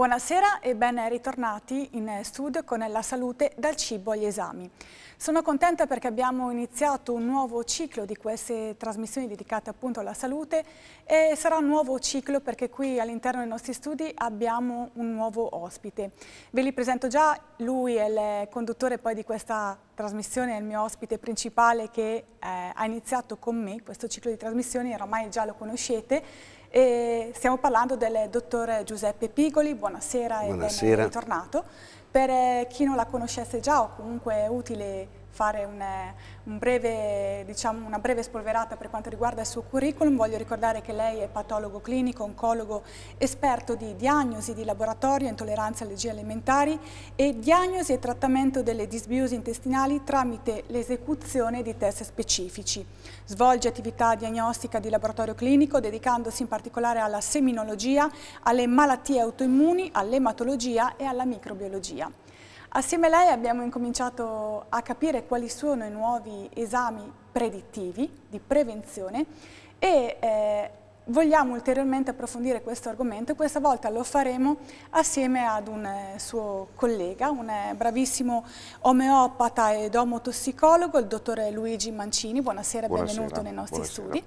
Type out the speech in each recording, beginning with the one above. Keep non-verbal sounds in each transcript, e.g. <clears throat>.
Buonasera e ben ritornati in studio con la salute dal cibo agli esami. Sono contenta perché abbiamo iniziato un nuovo ciclo di queste trasmissioni dedicate appunto alla salute e sarà un nuovo ciclo perché qui all'interno dei nostri studi abbiamo un nuovo ospite. Ve li presento già, lui è il conduttore poi di questa trasmissione, è il mio ospite principale che eh, ha iniziato con me questo ciclo di trasmissioni, oramai già lo conoscete e stiamo parlando del dottor Giuseppe Pigoli, buonasera, buonasera. e ben ritornato. Per eh, chi non la conoscesse già o comunque è utile fare un, eh, un breve, diciamo, una breve spolverata per quanto riguarda il suo curriculum, voglio ricordare che lei è patologo clinico, oncologo, esperto di diagnosi di laboratorio, intolleranza allergie alimentari e diagnosi e trattamento delle disbiosi intestinali tramite l'esecuzione di test specifici. Svolge attività diagnostica di laboratorio clinico dedicandosi in particolare alla seminologia, alle malattie autoimmuni, all'ematologia e alla microbiologia. Assieme a lei abbiamo incominciato a capire quali sono i nuovi esami predittivi di prevenzione e eh, vogliamo ulteriormente approfondire questo argomento e questa volta lo faremo assieme ad un eh, suo collega, un eh, bravissimo omeopata ed omotossicologo, il dottore Luigi Mancini. Buonasera, e benvenuto nei nostri buonasera. studi.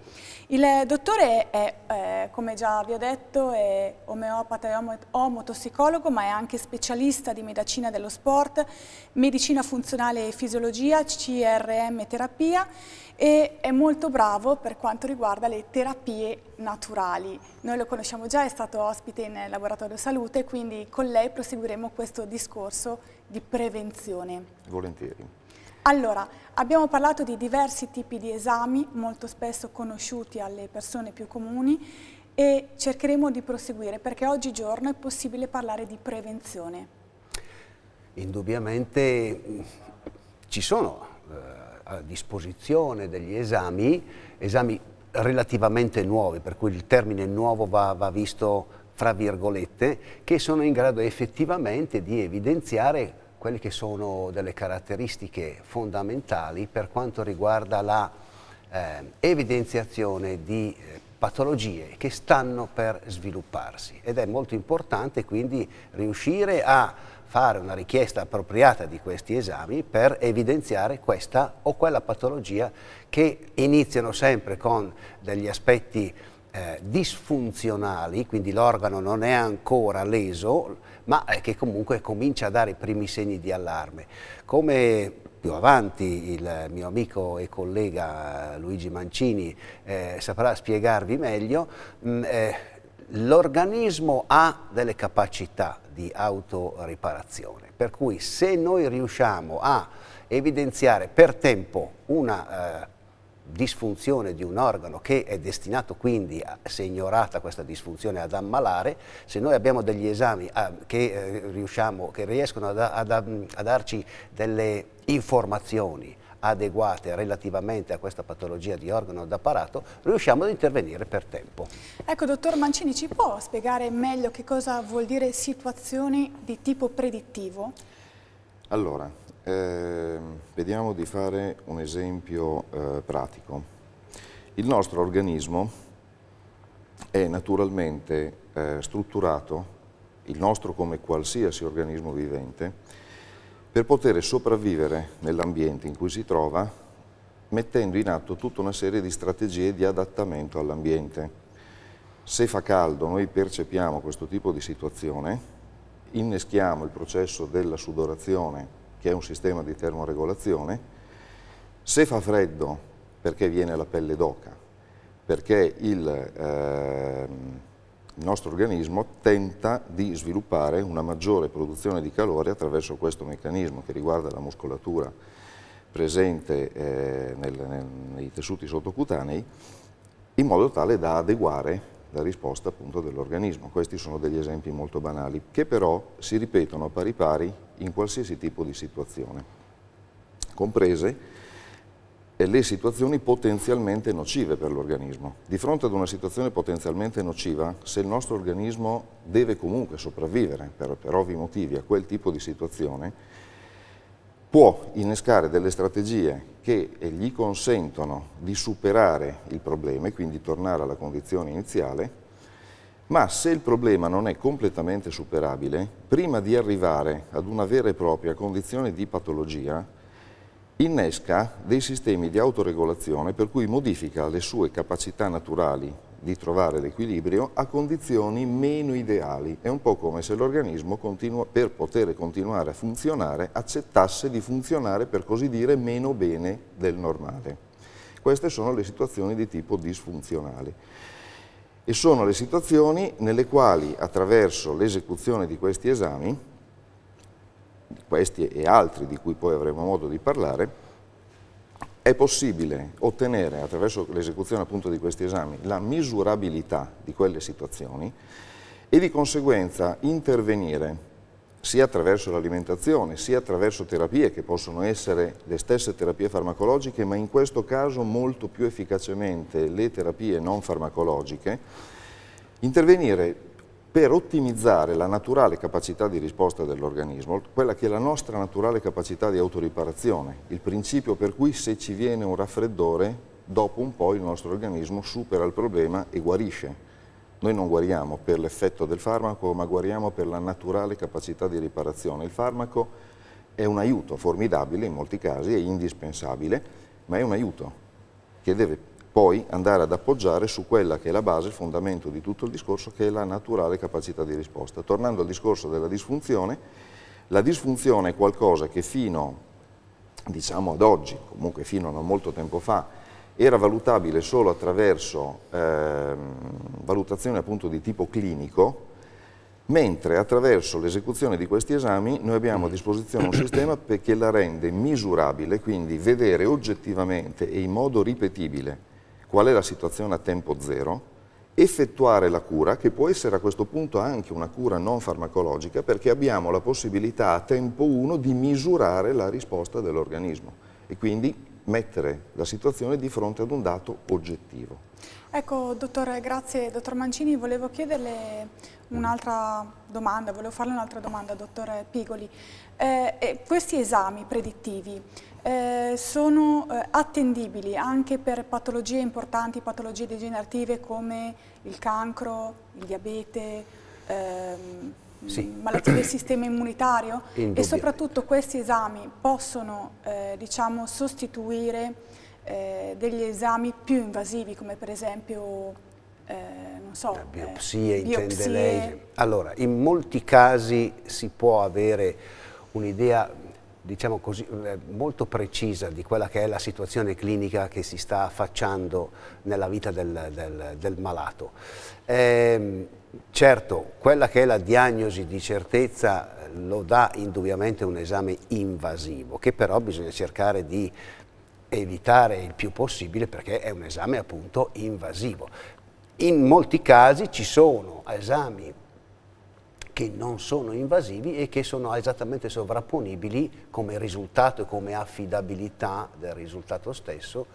Il eh, dottore è, eh, come già vi ho detto, è omeopata e omotossicologo, ma è anche specialista di medicina dello sport, medicina funzionale e fisiologia, CRM terapia e è molto bravo per quanto riguarda le terapie naturali. Noi lo conosciamo già, è stato ospite nel Laboratorio Salute, quindi con lei proseguiremo questo discorso di prevenzione. Volentieri. Allora, abbiamo parlato di diversi tipi di esami, molto spesso conosciuti alle persone più comuni, e cercheremo di proseguire perché oggigiorno è possibile parlare di prevenzione. Indubbiamente mm, ci sono eh, a disposizione degli esami, esami relativamente nuovi, per cui il termine nuovo va, va visto fra virgolette, che sono in grado effettivamente di evidenziare quelle che sono delle caratteristiche fondamentali per quanto riguarda la eh, evidenziazione di eh, patologie che stanno per svilupparsi ed è molto importante quindi riuscire a fare una richiesta appropriata di questi esami per evidenziare questa o quella patologia che iniziano sempre con degli aspetti eh, disfunzionali, quindi l'organo non è ancora leso, ma eh, che comunque comincia a dare i primi segni di allarme. Come più avanti il mio amico e collega Luigi Mancini eh, saprà spiegarvi meglio, mm, eh, l'organismo ha delle capacità di autoriparazione. Per cui se noi riusciamo a evidenziare per tempo una eh, disfunzione di un organo che è destinato quindi, se ignorata questa disfunzione, ad ammalare, se noi abbiamo degli esami a, eh, che, eh, che, riescono ad, ad, a, a darci delle informazioni adeguate relativamente a questa patologia di organo d'apparato, riusciamo ad intervenire per tempo. Ecco, dottor Mancini, ci può spiegare meglio che cosa vuol dire situazioni di tipo predittivo? Allora, eh, vediamo di fare un esempio eh, pratico. Il nostro organismo è naturalmente eh, strutturato, il nostro come qualsiasi organismo vivente, per poter sopravvivere nell'ambiente in cui si trova mettendo in atto tutta una serie di strategie di adattamento all'ambiente. Se fa caldo noi percepiamo questo tipo di situazione, inneschiamo il processo della sudorazione che è un sistema di termoregolazione, se fa freddo perché viene la pelle d'oca, perché il... Ehm, il nostro organismo tenta di sviluppare una maggiore produzione di calore attraverso questo meccanismo che riguarda la muscolatura presente eh, nel, nel, nei tessuti sottocutanei in modo tale da adeguare la risposta appunto dell'organismo. Questi sono degli esempi molto banali che però si ripetono pari pari in qualsiasi tipo di situazione, comprese le situazioni potenzialmente nocive per l'organismo. Di fronte ad una situazione potenzialmente nociva, se il nostro organismo deve comunque sopravvivere per, per ovvi motivi a quel tipo di situazione, può innescare delle strategie che eh, gli consentono di superare il problema e quindi tornare alla condizione iniziale, ma se il problema non è completamente superabile, prima di arrivare ad una vera e propria condizione di patologia, innesca dei sistemi di autoregolazione per cui modifica le sue capacità naturali di trovare l'equilibrio a condizioni meno ideali. È un po' come se l'organismo per poter continuare a funzionare accettasse di funzionare per così dire meno bene del normale. Queste sono le situazioni di tipo disfunzionale e sono le situazioni nelle quali attraverso l'esecuzione di questi esami questi e altri di cui poi avremo modo di parlare, è possibile ottenere attraverso l'esecuzione appunto di questi esami la misurabilità di quelle situazioni e di conseguenza intervenire sia attraverso l'alimentazione, sia attraverso terapie che possono essere le stesse terapie farmacologiche, ma in questo caso molto più efficacemente le terapie non farmacologiche, intervenire per ottimizzare la naturale capacità di risposta dell'organismo, quella che è la nostra naturale capacità di autoriparazione, il principio per cui se ci viene un raffreddore, dopo un po' il nostro organismo supera il problema e guarisce. Noi non guariamo per l'effetto del farmaco, ma guariamo per la naturale capacità di riparazione. Il farmaco è un aiuto formidabile in molti casi, è indispensabile, ma è un aiuto che deve poi andare ad appoggiare su quella che è la base, il fondamento di tutto il discorso, che è la naturale capacità di risposta. Tornando al discorso della disfunzione, la disfunzione è qualcosa che fino diciamo ad oggi, comunque fino a non molto tempo fa, era valutabile solo attraverso eh, valutazioni appunto di tipo clinico, mentre attraverso l'esecuzione di questi esami noi abbiamo a disposizione un sistema che la rende misurabile, quindi vedere oggettivamente e in modo ripetibile qual è la situazione a tempo zero, effettuare la cura, che può essere a questo punto anche una cura non farmacologica, perché abbiamo la possibilità a tempo 1 di misurare la risposta dell'organismo e quindi mettere la situazione di fronte ad un dato oggettivo. Ecco, dottore, grazie. Dottor Mancini, volevo chiederle un'altra domanda, volevo farle un'altra domanda, dottore Pigoli. Eh, eh, questi esami predittivi eh, sono eh, attendibili anche per patologie importanti, patologie degenerative come il cancro, il diabete, ehm, sì. malattie del sistema immunitario <clears throat> e soprattutto questi esami possono eh, diciamo, sostituire eh, degli esami più invasivi come per esempio eh, non so, La biopsia, eh, intende biopsie. lei? Allora, in molti casi si può avere un'idea diciamo così, eh, molto precisa di quella che è la situazione clinica che si sta affacciando nella vita del, del, del malato. Eh, certo, quella che è la diagnosi di certezza eh, lo dà indubbiamente un esame invasivo, che però bisogna cercare di evitare il più possibile perché è un esame appunto invasivo. In molti casi ci sono esami che non sono invasivi e che sono esattamente sovrapponibili come risultato e come affidabilità del risultato stesso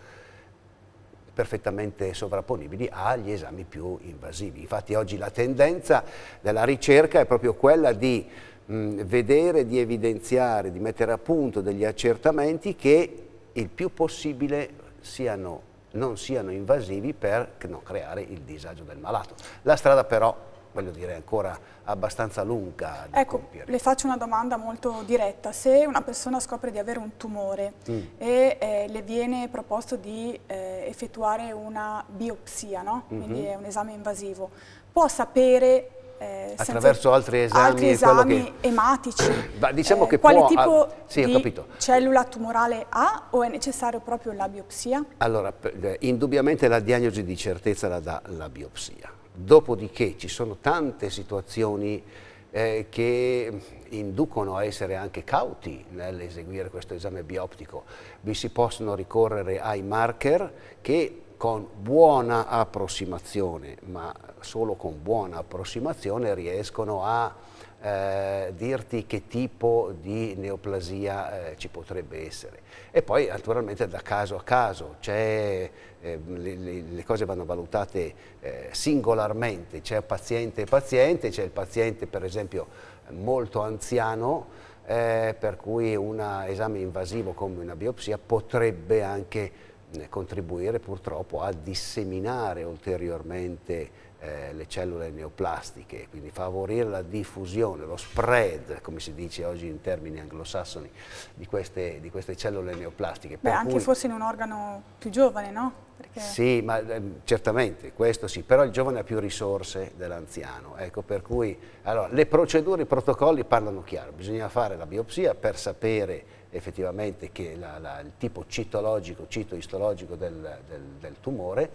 perfettamente sovrapponibili agli esami più invasivi. Infatti oggi la tendenza della ricerca è proprio quella di mh, vedere, di evidenziare, di mettere a punto degli accertamenti che il più possibile siano, non siano invasivi per non creare il disagio del malato. La strada però voglio dire, ancora abbastanza lunga ecco, compiere. le faccio una domanda molto diretta. Se una persona scopre di avere un tumore mm. e eh, le viene proposto di eh, effettuare una biopsia, no? mm -hmm. quindi è un esame invasivo, può sapere eh, attraverso altri esami, altri esami che... ematici. <clears throat> Ma diciamo eh, che quale può, tipo sì, di cellula tumorale ha o è necessario proprio la biopsia? Allora, eh, indubbiamente la diagnosi di certezza la dà la biopsia. Dopodiché ci sono tante situazioni eh, che inducono a essere anche cauti nell'eseguire questo esame bioptico. Vi si possono ricorrere ai marker che con buona approssimazione, ma solo con buona approssimazione riescono a eh, dirti che tipo di neoplasia eh, ci potrebbe essere. E poi naturalmente da caso a caso, eh, le, le, cose vanno valutate eh, singolarmente, c'è paziente e paziente, c'è il paziente per esempio molto anziano, eh, per cui un esame invasivo come una biopsia potrebbe anche eh, contribuire purtroppo a disseminare ulteriormente eh, le cellule neoplastiche, quindi favorire la diffusione, lo spread, come si dice oggi in termini anglosassoni, di queste, di queste cellule neoplastiche. Beh, per anche cui... forse in un organo più giovane, no? Perché... Sì, ma eh, certamente, questo sì, però il giovane ha più risorse dell'anziano, ecco per cui allora, le procedure, i protocolli parlano chiaro, bisogna fare la biopsia per sapere effettivamente che la, la, il tipo citologico, citoistologico del, del, del tumore,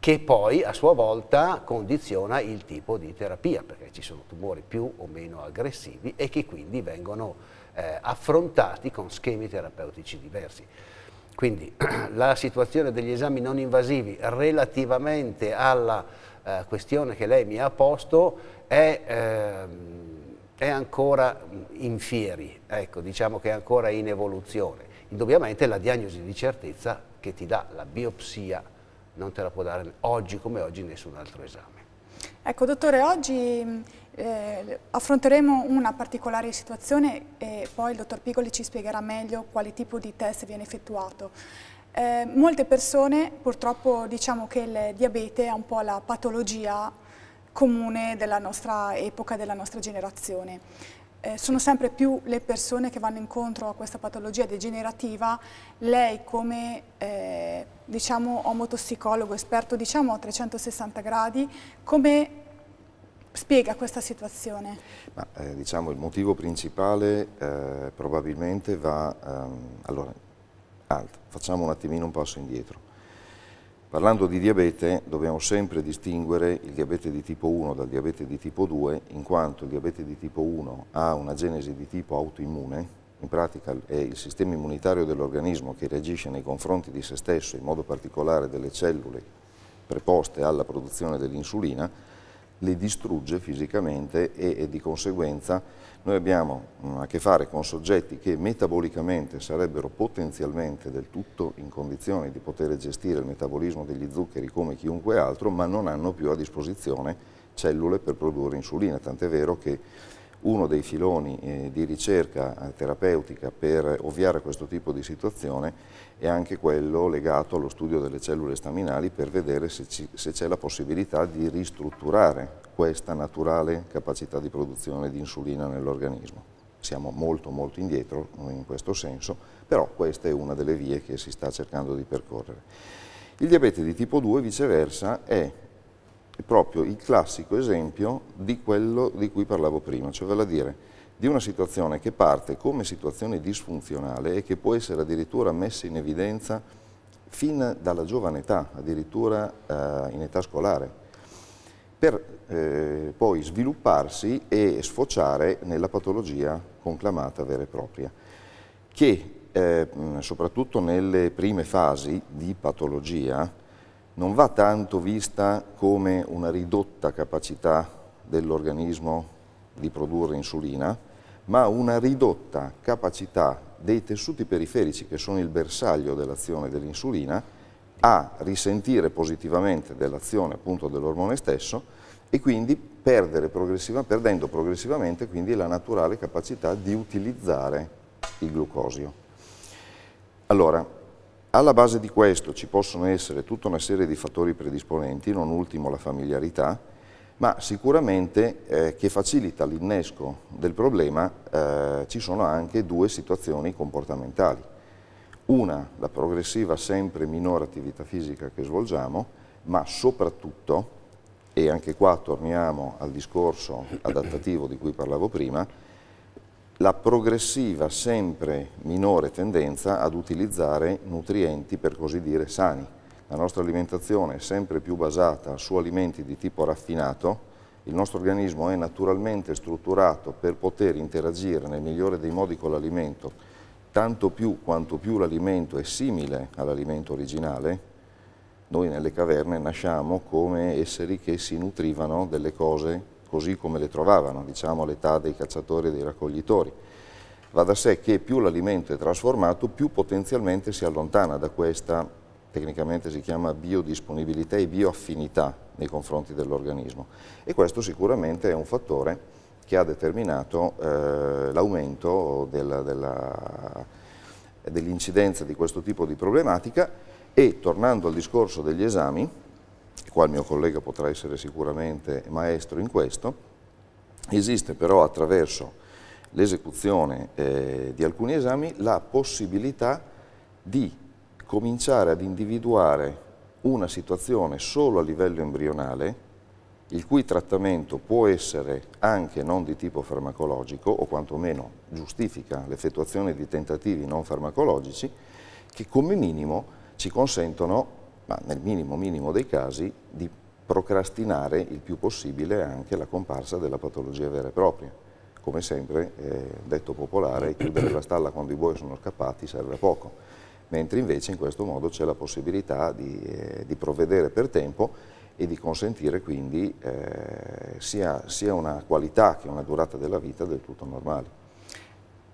che poi a sua volta condiziona il tipo di terapia, perché ci sono tumori più o meno aggressivi e che quindi vengono eh, affrontati con schemi terapeutici diversi. Quindi <clears throat> la situazione degli esami non invasivi relativamente alla eh, questione che lei mi ha posto è, eh, è ancora mm, in fieri, ecco, diciamo che è ancora in evoluzione. Indubbiamente la diagnosi di certezza che ti dà la biopsia non te la può dare oggi come oggi nessun altro esame. Ecco, dottore, oggi mm, eh, affronteremo una particolare situazione e poi il dottor Pigoli ci spiegherà meglio quale tipo di test viene effettuato. Eh, molte persone, purtroppo diciamo che il diabete è un po' la patologia comune della nostra epoca, della nostra generazione eh, sono sempre più le persone che vanno incontro a questa patologia degenerativa. Lei come eh, diciamo, omotossicologo, esperto diciamo, a 360 gradi, come spiega questa situazione? Ma, eh, diciamo, il motivo principale eh, probabilmente va... Ehm, allora, alt, facciamo un attimino un passo indietro. Parlando di diabete dobbiamo sempre distinguere il diabete di tipo 1 dal diabete di tipo 2 in quanto il diabete di tipo 1 ha una genesi di tipo autoimmune, in pratica è il sistema immunitario dell'organismo che reagisce nei confronti di se stesso, in modo particolare delle cellule preposte alla produzione dell'insulina, le distrugge fisicamente e, e di conseguenza noi abbiamo mm, a che fare con soggetti che metabolicamente sarebbero potenzialmente del tutto in condizioni di poter gestire il metabolismo degli zuccheri come chiunque altro, ma non hanno più a disposizione cellule per produrre insulina, tant'è vero che uno dei filoni eh, di ricerca eh, terapeutica per ovviare a questo tipo di situazione e anche quello legato allo studio delle cellule staminali per vedere se c'è la possibilità di ristrutturare questa naturale capacità di produzione di insulina nell'organismo. Siamo molto molto indietro in questo senso, però questa è una delle vie che si sta cercando di percorrere. Il diabete di tipo 2 viceversa è proprio il classico esempio di quello di cui parlavo prima, cioè vale a dire di una situazione che parte come situazione disfunzionale e che può essere addirittura messa in evidenza fin dalla giovane età, addirittura eh, in età scolare, per eh, poi svilupparsi e sfociare nella patologia conclamata vera e propria, che eh, soprattutto nelle prime fasi di patologia non va tanto vista come una ridotta capacità dell'organismo di produrre insulina, ma una ridotta capacità dei tessuti periferici che sono il bersaglio dell'azione dell'insulina a risentire positivamente dell'azione appunto dell'ormone stesso e quindi progressiva, perdendo progressivamente quindi, la naturale capacità di utilizzare il glucosio. Allora, alla base di questo ci possono essere tutta una serie di fattori predisponenti, non ultimo la familiarità, ma sicuramente eh, che facilita l'innesco del problema eh, ci sono anche due situazioni comportamentali. Una, la progressiva sempre minore attività fisica che svolgiamo, ma soprattutto, e anche qua torniamo al discorso adattativo di cui parlavo prima, la progressiva sempre minore tendenza ad utilizzare nutrienti per così dire sani la nostra alimentazione è sempre più basata su alimenti di tipo raffinato, il nostro organismo è naturalmente strutturato per poter interagire nel migliore dei modi con l'alimento, tanto più quanto più l'alimento è simile all'alimento originale, noi nelle caverne nasciamo come esseri che si nutrivano delle cose così come le trovavano, diciamo all'età dei cacciatori e dei raccoglitori. Va da sé che più l'alimento è trasformato, più potenzialmente si allontana da questa tecnicamente si chiama biodisponibilità e bioaffinità nei confronti dell'organismo e questo sicuramente è un fattore che ha determinato eh, l'aumento dell'incidenza dell di questo tipo di problematica e tornando al discorso degli esami, qua il mio collega potrà essere sicuramente maestro in questo, esiste però attraverso l'esecuzione eh, di alcuni esami la possibilità di cominciare ad individuare una situazione solo a livello embrionale, il cui trattamento può essere anche non di tipo farmacologico o quantomeno giustifica l'effettuazione di tentativi non farmacologici, che come minimo ci consentono, ma nel minimo minimo dei casi, di procrastinare il più possibile anche la comparsa della patologia vera e propria. Come sempre, eh, detto popolare, chiudere la stalla quando i buoi sono scappati serve a poco mentre invece in questo modo c'è la possibilità di, eh, di, provvedere per tempo e di consentire quindi eh, sia, sia una qualità che una durata della vita del tutto normale.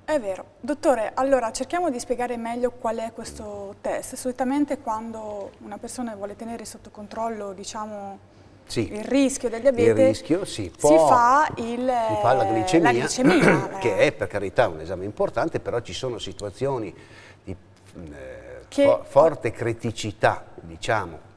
È vero. Dottore, allora cerchiamo di spiegare meglio qual è questo test. Solitamente quando una persona vuole tenere sotto controllo, diciamo, sì. il rischio del diabete, rischio, sì, può, si, fa il, si, fa la glicemia, eh, la glicemia <coughs> eh. che è per carità un esame importante, però ci sono situazioni eh, che... forte criticità, diciamo,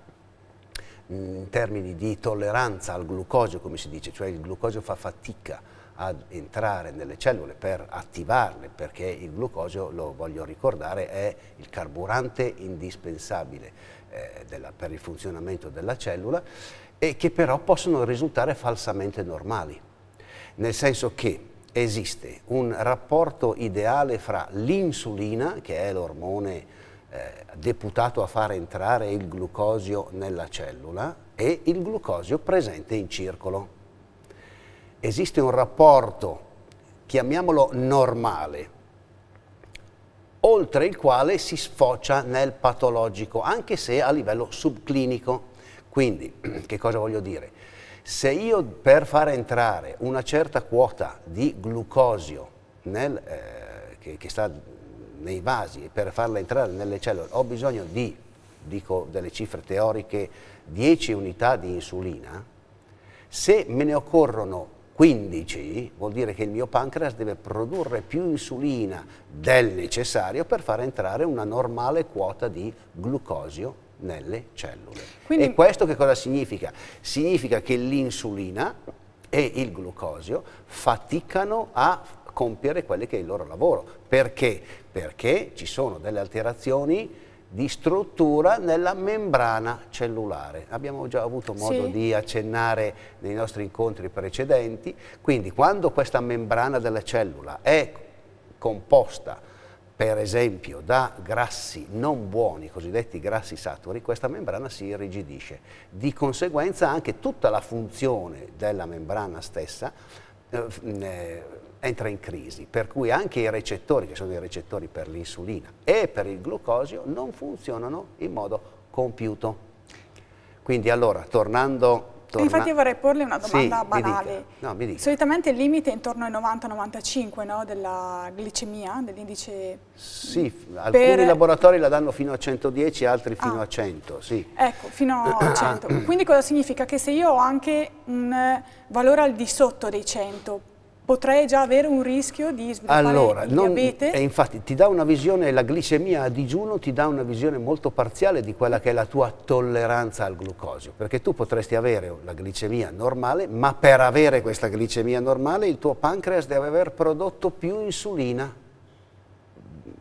in termini di tolleranza al glucosio, come si dice, cioè il glucosio fa fatica ad entrare nelle cellule per attivarle, perché il glucosio, lo voglio ricordare, è il carburante indispensabile eh, della, per il funzionamento della cellula e che però possono risultare falsamente normali, nel senso che esiste un rapporto ideale fra l'insulina, che è l'ormone eh, deputato a far entrare il glucosio nella cellula, e il glucosio presente in circolo. Esiste un rapporto, chiamiamolo normale, oltre il quale si sfocia nel patologico, anche se a livello subclinico. Quindi, <clears throat> che cosa voglio dire? Se io per far entrare una certa quota di glucosio nel, eh, che, che, sta nei vasi e per farla entrare nelle cellule ho bisogno di, dico delle cifre teoriche, 10 unità di insulina, se me ne occorrono 15 vuol dire che il mio pancreas deve produrre più insulina del necessario per far entrare una normale quota di glucosio nelle cellule. Quindi... E questo che cosa significa? Significa che l'insulina e il glucosio faticano a compiere quello che è il loro lavoro. Perché? Perché ci sono delle alterazioni di struttura nella membrana cellulare. Abbiamo già avuto modo sì. di accennare nei nostri incontri precedenti, quindi quando questa membrana della cellula è composta per esempio da grassi non buoni, cosiddetti grassi saturi, questa membrana si irrigidisce. Di conseguenza anche tutta la funzione della membrana stessa eh, eh, entra in crisi, per cui anche i recettori, che sono i recettori per l'insulina e per il glucosio, non funzionano in modo compiuto. Quindi allora, tornando torna... Infatti vorrei porle una domanda sì, banale. Mi no, mi Solitamente il limite è intorno ai 90-95 no, della glicemia, dell'indice... Sì, per... alcuni laboratori la danno fino a 110, altri fino ah. a 100, sì. Ecco, fino a 100. <clears throat> Quindi cosa significa? Che se io ho anche un valore al di sotto dei 100 potrei già avere un rischio di sviluppare allora, non, diabete? E infatti ti dà una visione, la glicemia a digiuno ti dà una visione molto parziale di quella che è la tua tolleranza al glucosio, perché tu potresti avere la glicemia normale, ma per avere questa glicemia normale il tuo pancreas deve aver prodotto più insulina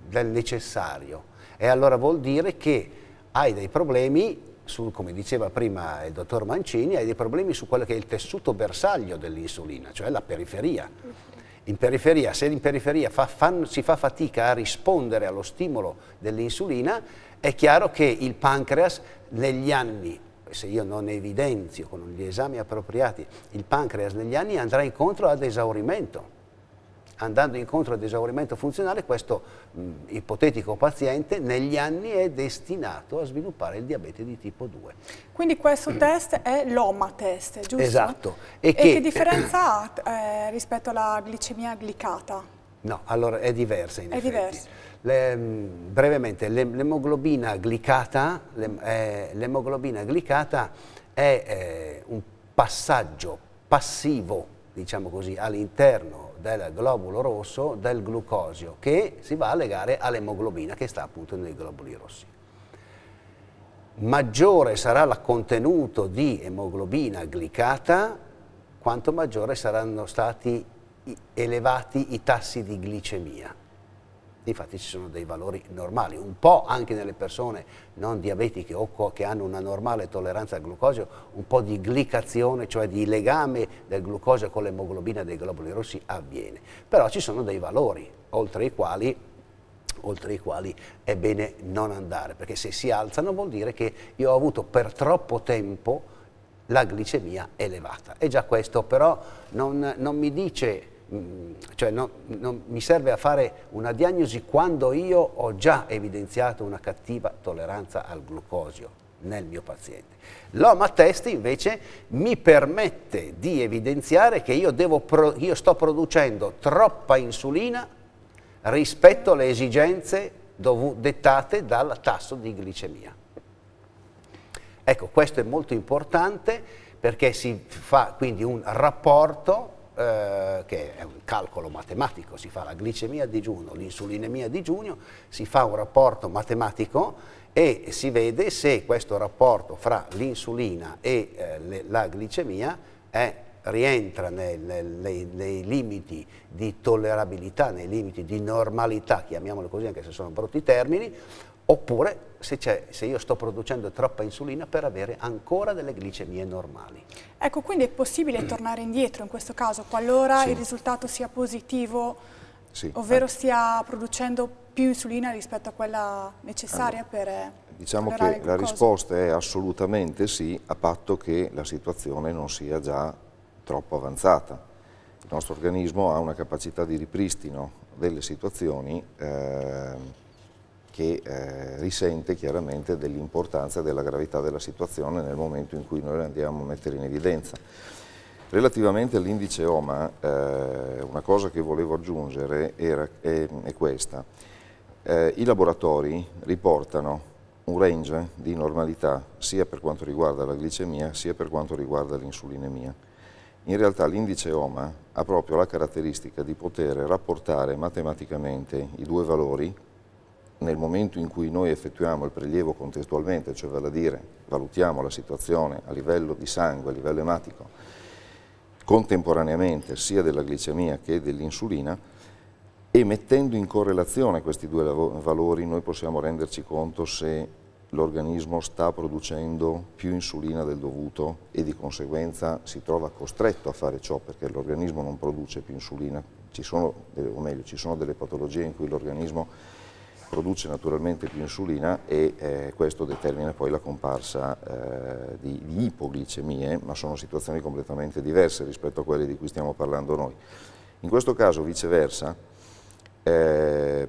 del necessario. E allora vuol dire che hai dei problemi su, come diceva prima il dottor Mancini, hai dei problemi su quello che è il tessuto bersaglio dell'insulina, cioè la periferia. In periferia, se in periferia fa, fan, si fa fatica a rispondere allo stimolo dell'insulina, è chiaro che il pancreas negli anni, se io non evidenzio con gli esami appropriati, il pancreas negli anni andrà incontro ad esaurimento andando incontro ad esaurimento funzionale, questo mh, ipotetico paziente negli anni è destinato a sviluppare il diabete di tipo 2. Quindi questo mm. test è l'OMA test, giusto? Esatto. E, e che, che, differenza ha eh, rispetto alla glicemia glicata? No, allora è diversa in è effetti. Diversa. Le, brevemente, l'emoglobina glicata, eh, l'emoglobina glicata è eh, un passaggio passivo diciamo così, all'interno del globulo rosso del glucosio che si va a legare all'emoglobina che sta appunto nei globuli rossi. Maggiore sarà il contenuto di emoglobina glicata, quanto maggiore saranno stati elevati i tassi di glicemia. Infatti ci sono dei valori normali, un po' anche nelle persone non diabetiche o che hanno una normale tolleranza al glucosio, un po' di glicazione, cioè di legame del glucosio con l'emoglobina dei globuli rossi avviene. Però ci sono dei valori oltre i quali oltre i quali è bene non andare, perché se si alzano vuol dire che io ho avuto per troppo tempo la glicemia elevata. E già questo però non, non mi dice Mm, cioè no, non mi serve a fare una diagnosi quando io ho già evidenziato una cattiva tolleranza al glucosio nel mio paziente. L'OMA test invece mi permette di evidenziare che io, pro, io sto producendo troppa insulina rispetto alle esigenze dettate dal tasso di glicemia. Ecco, questo è molto importante perché si fa quindi un rapporto eh, che è un calcolo matematico, si fa la glicemia a digiuno, l'insulinemia a digiuno, si fa un rapporto matematico e si vede se questo rapporto fra l'insulina e eh, le, la glicemia è, rientra nel, nel, nei, limiti di tollerabilità, nei limiti di normalità, chiamiamolo così anche se sono brutti termini, oppure se, se, io sto producendo troppa insulina per avere ancora delle glicemie normali. Ecco, quindi è possibile <clears throat> tornare indietro in questo caso, qualora sì. il risultato sia positivo, sì. ovvero eh. stia producendo più insulina rispetto a quella necessaria allora, per... Eh, diciamo che la risposta è assolutamente sì, a patto che la situazione non sia già troppo avanzata. Il nostro organismo ha una capacità di ripristino delle situazioni eh, che eh, risente chiaramente dell'importanza e della gravità della situazione nel momento in cui noi andiamo a mettere in evidenza. Relativamente all'indice OMA, eh, una cosa che volevo aggiungere era, è, è, questa. Eh, I laboratori riportano un range di normalità sia per quanto riguarda la glicemia sia per quanto riguarda l'insulinemia. In realtà l'indice OMA ha proprio la caratteristica di poter rapportare matematicamente i due valori nel momento in cui noi effettuiamo il prelievo contestualmente, cioè vale a dire valutiamo la situazione a livello di sangue, a livello ematico, contemporaneamente sia della glicemia che dell'insulina, e mettendo in correlazione questi due valori noi possiamo renderci conto se l'organismo sta producendo più insulina del dovuto e di conseguenza si trova costretto a fare ciò perché l'organismo non produce più insulina, ci sono, eh, o meglio ci sono delle patologie in cui l'organismo produce naturalmente più insulina e eh, questo determina poi la comparsa eh, di, di, ipoglicemie, ma sono situazioni completamente diverse rispetto a quelle di cui stiamo parlando noi. In questo caso viceversa, eh,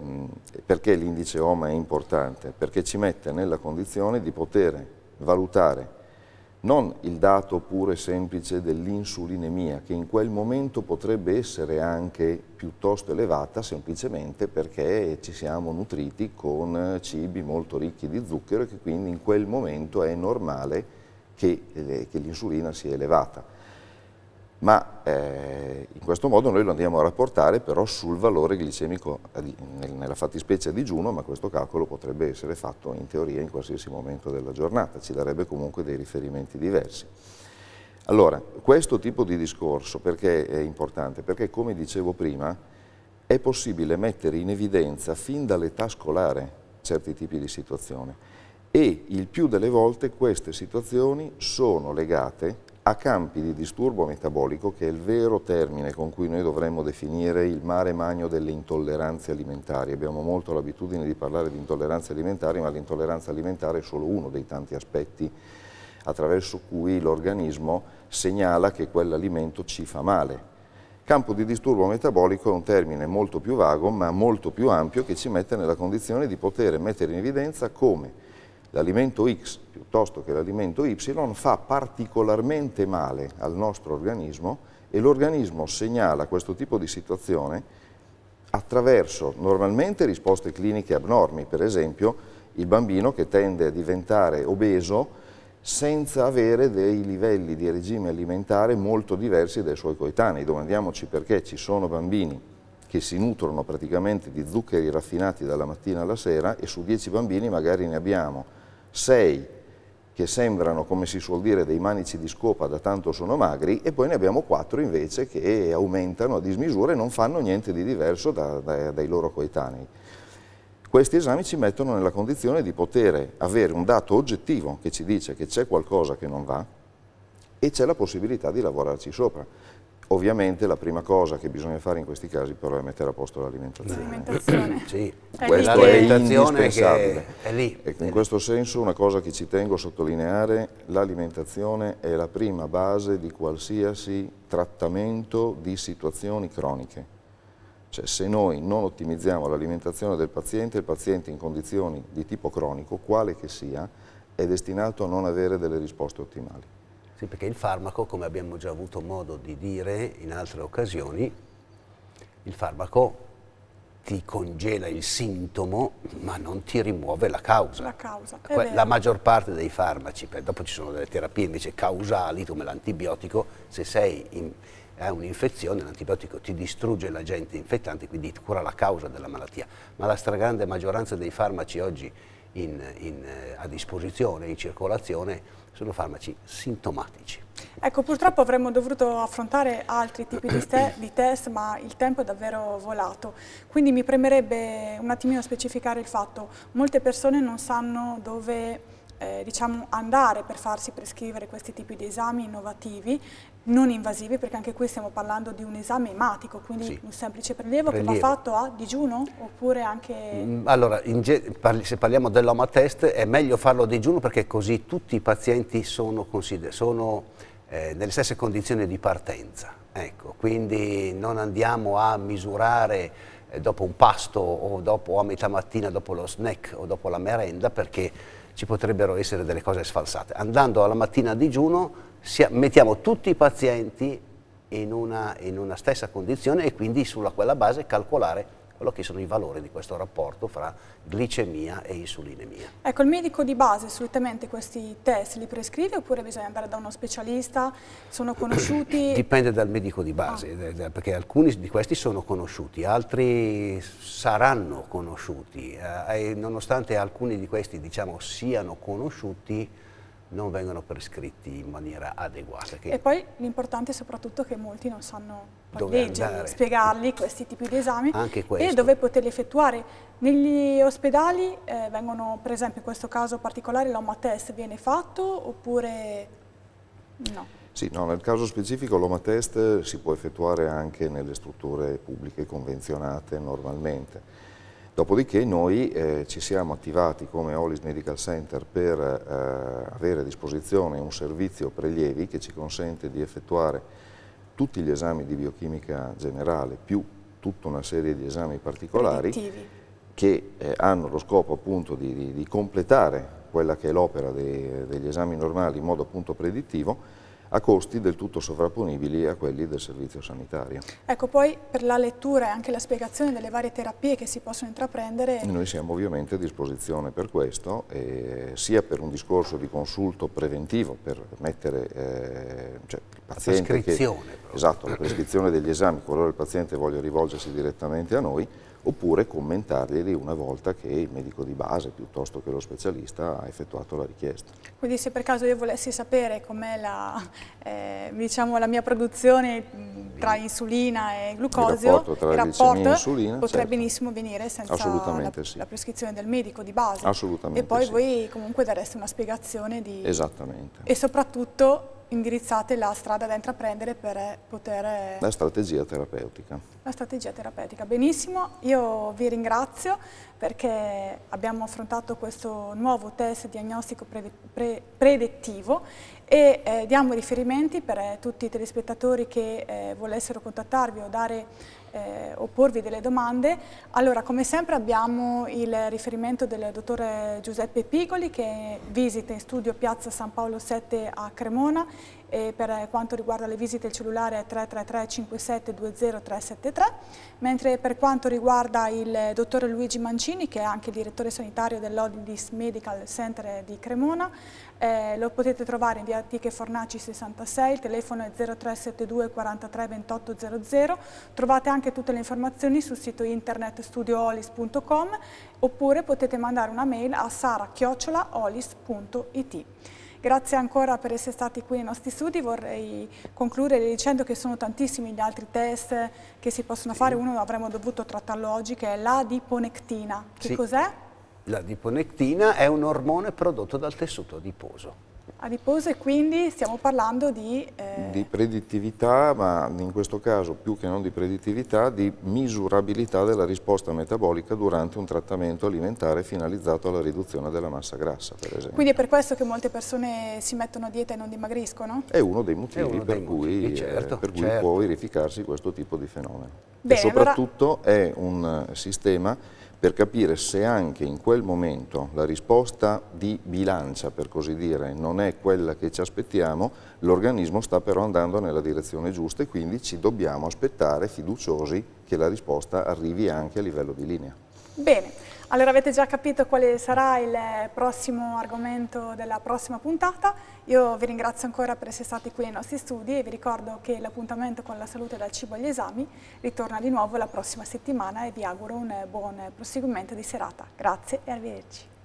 perché l'indice OMA è importante? Perché ci mette nella condizione di poter valutare non il dato puro e semplice dell'insulinemia, che in quel momento potrebbe essere anche piuttosto elevata semplicemente perché ci siamo nutriti con cibi molto ricchi di zucchero e che quindi in quel momento è normale che, eh, che l'insulina sia elevata ma eh, in questo modo noi lo andiamo a rapportare però sul valore glicemico eh, nella fattispecie a digiuno, ma questo calcolo potrebbe essere fatto in teoria in qualsiasi momento della giornata, ci darebbe comunque dei riferimenti diversi. Allora, questo tipo di discorso perché è importante? Perché come dicevo prima, è possibile mettere in evidenza fin dall'età scolare certi tipi di situazioni e il più delle volte queste situazioni sono legate a campi di disturbo metabolico, che è il vero termine con cui noi dovremmo definire il mare magno delle intolleranze alimentari. Abbiamo molto l'abitudine di parlare di intolleranze alimentari, ma l'intolleranza alimentare è solo uno dei tanti aspetti attraverso cui l'organismo segnala che quell'alimento ci fa male. Campo di disturbo metabolico è un termine molto più vago, ma molto più ampio, che ci mette nella condizione di poter mettere in evidenza come l'alimento X piuttosto che l'alimento Y fa particolarmente male al nostro organismo e l'organismo segnala questo tipo di situazione attraverso normalmente risposte cliniche abnormi, per esempio il bambino che tende a diventare obeso senza avere dei livelli di regime alimentare molto diversi dai suoi coetanei. Domandiamoci perché ci sono bambini che si nutrono praticamente di zuccheri raffinati dalla mattina alla sera e su 10 bambini magari ne abbiamo 6 che sembrano, come si suol dire, dei manici di scopa, da tanto sono magri, e poi ne abbiamo quattro invece che aumentano a dismisura e non fanno niente di diverso da, da, dai loro coetanei. Questi esami ci mettono nella condizione di poter avere un dato oggettivo che ci dice che c'è qualcosa che non va e c'è la possibilità di lavorarci sopra. Ovviamente la prima cosa che bisogna fare in questi casi però è mettere a posto l'alimentazione. L'alimentazione. <clears throat> sì, <clears throat> questo è, è indispensabile. È lì. E in questo senso una cosa che ci tengo a sottolineare, l'alimentazione è la prima base di qualsiasi trattamento di situazioni croniche. Cioè se noi non ottimizziamo l'alimentazione del paziente, il paziente in condizioni di tipo cronico, quale che sia, è destinato a non avere delle risposte ottimali. Sì, perché il farmaco, come abbiamo già avuto modo di dire in altre occasioni, il farmaco ti congela il sintomo ma non ti rimuove la causa. La, causa, la maggior parte dei farmaci, dopo ci sono delle terapie invece causali come l'antibiotico, se sei in, hai un'infezione, l'antibiotico ti distrugge l'agente infettante, quindi ti cura la causa della malattia, ma la stragrande maggioranza dei farmaci oggi in, in, eh, a disposizione, in circolazione, sono farmaci sintomatici. Ecco, purtroppo avremmo dovuto affrontare altri tipi di, di, test, ma il tempo è davvero volato. Quindi mi premerebbe un attimino specificare il fatto, molte persone non sanno dove eh, diciamo, andare per farsi prescrivere questi tipi di esami innovativi non invasivi, perché anche qui stiamo parlando di un esame ematico, quindi sì. un semplice prelievo, prelievo, che va fatto a digiuno oppure anche... Mm, allora, parli se parliamo dell'OMATEST è meglio farlo a digiuno perché così tutti i pazienti sono, sono eh, nelle stesse condizioni di partenza. Ecco, quindi non andiamo a misurare eh, dopo un pasto o, dopo, o a metà mattina dopo lo snack o dopo la merenda perché ci potrebbero essere delle cose sfalsate. Andando alla mattina a digiuno mettiamo tutti i pazienti in una, in una stessa condizione e quindi sulla quella base calcolare quello che sono i valori di questo rapporto fra glicemia e insulinemia. Ecco, il medico di base solitamente questi test li prescrive oppure bisogna andare da uno specialista? Sono conosciuti? <clears throat> Dipende dal medico di base, ah. Eh, perché alcuni di questi sono conosciuti, altri saranno conosciuti eh, e nonostante alcuni di questi diciamo siano conosciuti, non vengono prescritti in maniera adeguata. E poi l'importante è soprattutto che molti non sanno leggere, spiegarli questi tipi di esami e dove poterli effettuare. Negli ospedali eh, vengono, per esempio in questo caso particolare, l'OMATEST viene fatto oppure no? Sì, no, nel caso specifico l'OMA test si può effettuare anche nelle strutture pubbliche convenzionate normalmente Dopodiché noi eh, ci siamo attivati come Olis Medical Center per eh, avere a disposizione un servizio prelievi che ci consente di effettuare tutti gli esami di biochimica generale più tutta una serie di esami particolari che eh, hanno lo scopo appunto di, di, di completare quella che è l'opera degli esami normali in modo appunto predittivo a costi del tutto sovrapponibili a quelli del servizio sanitario. Ecco, poi per la lettura e anche la spiegazione delle varie terapie che si possono intraprendere... Noi siamo ovviamente a disposizione per questo, eh, sia per un discorso di consulto preventivo, per mettere eh, cioè, il paziente... La prescrizione. Che, esatto, la prescrizione degli esami, qualora il paziente voglia rivolgersi direttamente a noi, oppure commentarglieli una volta che il medico di base piuttosto che lo specialista ha effettuato la richiesta. Quindi se per caso io volessi sapere com'è la, eh, diciamo, la, mia produzione mm, tra insulina e glucosio, il rapporto tra il rapporto insulina, potrebbe certo. benissimo venire senza la, sì. la, prescrizione del medico di base. Assolutamente E poi sì. voi comunque dareste una spiegazione di... Esattamente. E soprattutto indirizzate la strada da intraprendere per poter... Eh, la strategia terapeutica. La strategia terapeutica, benissimo, io vi ringrazio perché abbiamo affrontato questo nuovo test diagnostico predettivo e eh, diamo riferimenti per eh, tutti i telespettatori che eh, volessero contattarvi o dare eh, o delle domande. Allora, come sempre abbiamo il riferimento del dottore Giuseppe Pigoli che visita in studio Piazza San Paolo 7 a Cremona e per quanto riguarda le visite il cellulare è 333 57 20 373 mentre per quanto riguarda il dottore Luigi Mancini che è anche direttore sanitario dell'Odidis Medical Center di Cremona eh, lo potete trovare in via Antiche Fornaci 66, il telefono è 0372 43 28 00. Trovate anche tutte le informazioni sul sito internet studioolis.com oppure potete mandare una mail a sarachiocciolaolis.it. Grazie ancora per essere stati qui nei nostri studi, vorrei concludere dicendo che sono tantissimi gli altri test che si possono fare, uno avremmo dovuto trattarlo oggi che è l'adiponectina. Che sì. cos'è? La diponectina è un ormone prodotto dal tessuto adiposo. Adiposo e quindi stiamo parlando di... Eh... Di predittività, ma in questo caso più che non di predittività, di misurabilità della risposta metabolica durante un trattamento alimentare finalizzato alla riduzione della massa grassa, per esempio. Quindi è per questo che molte persone si mettono a dieta e non dimagriscono? È uno dei motivi uno per, dei cui, motivi, eh, certo, eh, per certo. cui può verificarsi questo tipo di fenomeno. Bene, e soprattutto allora... è un eh, sistema per capire se anche in quel momento la risposta di bilancia, per così dire, non è quella che ci aspettiamo, l'organismo sta però andando nella direzione giusta e quindi ci dobbiamo aspettare fiduciosi che la risposta arrivi anche a livello di linea. Bene. Allora avete già capito quale sarà il prossimo argomento della prossima puntata. Io vi ringrazio ancora per essere stati qui ai nostri studi e vi ricordo che l'appuntamento con la salute dal cibo agli esami ritorna di nuovo la prossima settimana e vi auguro un buon proseguimento di serata. Grazie e arrivederci.